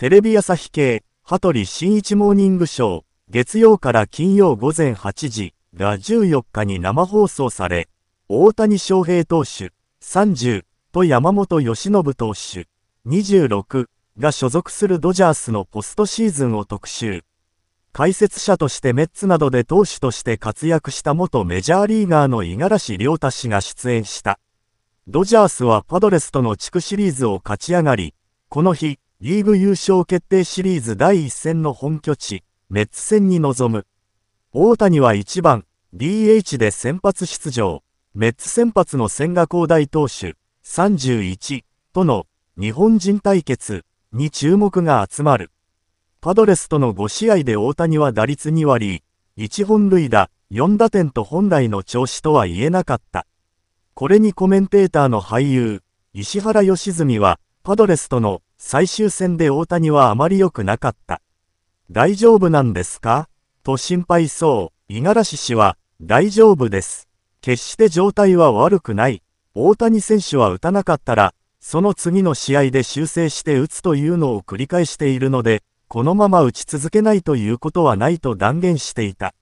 テレビ朝日系、羽鳥新一モーニングショー、月曜から金曜午前8時が14日に生放送され、大谷翔平投手、30と山本由伸投手、26が所属するドジャースのポストシーズンを特集。解説者としてメッツなどで投手として活躍した元メジャーリーガーの五十嵐亮太氏が出演した。ドジャースはパドレスとの地区シリーズを勝ち上がり、この日、リーグ優勝決定シリーズ第1戦の本拠地、メッツ戦に臨む。大谷は1番、DH で先発出場。メッツ先発の千賀光大投手、31との日本人対決に注目が集まる。パドレスとの5試合で大谷は打率2割、1本塁打、4打点と本来の調子とは言えなかった。これにコメンテーターの俳優、石原良純は、パドレスとの最終戦で大谷はあまり良くなかった。大丈夫なんですかと心配そう、五十嵐氏は、大丈夫です。決して状態は悪くない。大谷選手は打たなかったら、その次の試合で修正して打つというのを繰り返しているので、このまま打ち続けないということはないと断言していた。